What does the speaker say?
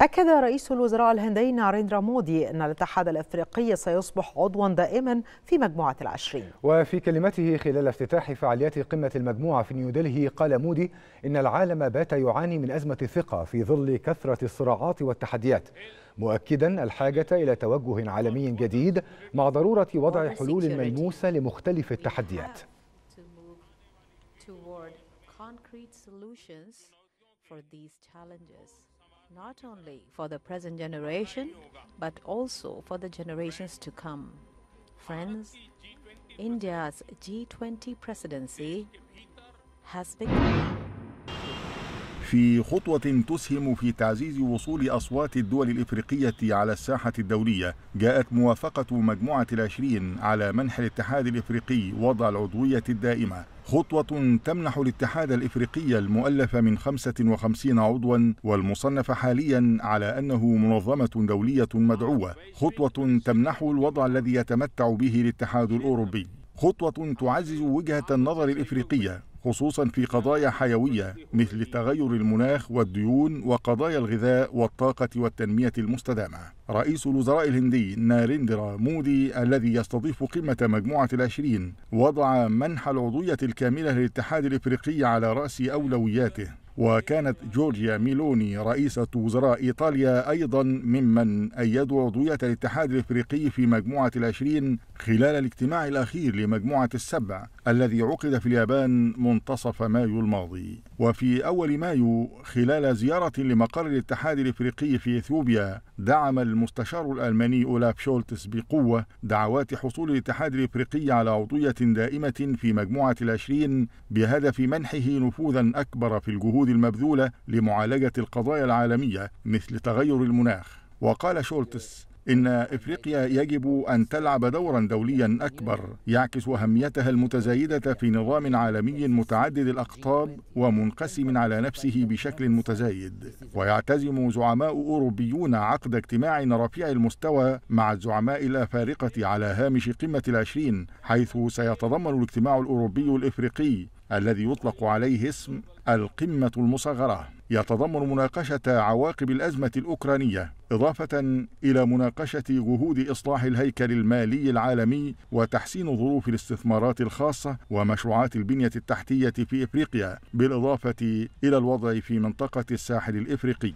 أكد رئيس الوزراء الهندي ناريندرا مودي أن الاتحاد الأفريقي سيصبح عضوا دائما في مجموعة العشرين وفي كلمته خلال افتتاح فعاليات قمة المجموعة في نيودلهي قال مودي إن العالم بات يعاني من أزمة الثقة في ظل كثرة الصراعات والتحديات مؤكدا الحاجة إلى توجه عالمي جديد مع ضرورة وضع حلول ملموسة لمختلف التحديات for these challenges. not only for the present generation, but also for the generations to come. Friends, India's G20 presidency has become في خطوة تسهم في تعزيز وصول أصوات الدول الإفريقية على الساحة الدولية جاءت موافقة مجموعة العشرين على منح الاتحاد الإفريقي وضع العضوية الدائمة خطوة تمنح الاتحاد الإفريقي المؤلف من 55 عضوا والمصنف حاليا على أنه منظمة دولية مدعوة خطوة تمنحه الوضع الذي يتمتع به الاتحاد الأوروبي خطوة تعزز وجهة النظر الإفريقية خصوصا في قضايا حيوية مثل تغير المناخ والديون وقضايا الغذاء والطاقة والتنمية المستدامة رئيس الوزراء الهندي ناريندرا مودي الذي يستضيف قمة مجموعة العشرين وضع منح العضوية الكاملة للاتحاد الإفريقي على رأس أولوياته وكانت جورجيا ميلوني رئيسة وزراء إيطاليا أيضا ممن أيدوا عضوية الاتحاد الإفريقي في مجموعة العشرين خلال الاجتماع الأخير لمجموعة السبع الذي عقد في اليابان منتصف مايو الماضي وفي أول مايو خلال زيارة لمقر الاتحاد الإفريقي في إثيوبيا دعم المستشار الألماني أولاف شولتس بقوة دعوات حصول الاتحاد الإفريقي على عضوية دائمة في مجموعة العشرين بهدف منحه نفوذا أكبر في الجهود الجهود المبذولة لمعالجة القضايا العالمية مثل تغير المناخ وقال شولتس إن إفريقيا يجب أن تلعب دورا دوليا أكبر يعكس أهميتها المتزايدة في نظام عالمي متعدد الأقطاب ومنقسم على نفسه بشكل متزايد ويعتزم زعماء أوروبيون عقد اجتماع رفيع المستوى مع الزعماء الأفارقة على هامش قمة العشرين حيث سيتضمن الاجتماع الأوروبي الإفريقي الذي يطلق عليه اسم القمة المصغرة يتضمن مناقشة عواقب الأزمة الأوكرانية إضافة إلى مناقشة جهود إصلاح الهيكل المالي العالمي وتحسين ظروف الاستثمارات الخاصة ومشروعات البنية التحتية في إفريقيا بالإضافة إلى الوضع في منطقة الساحل الإفريقي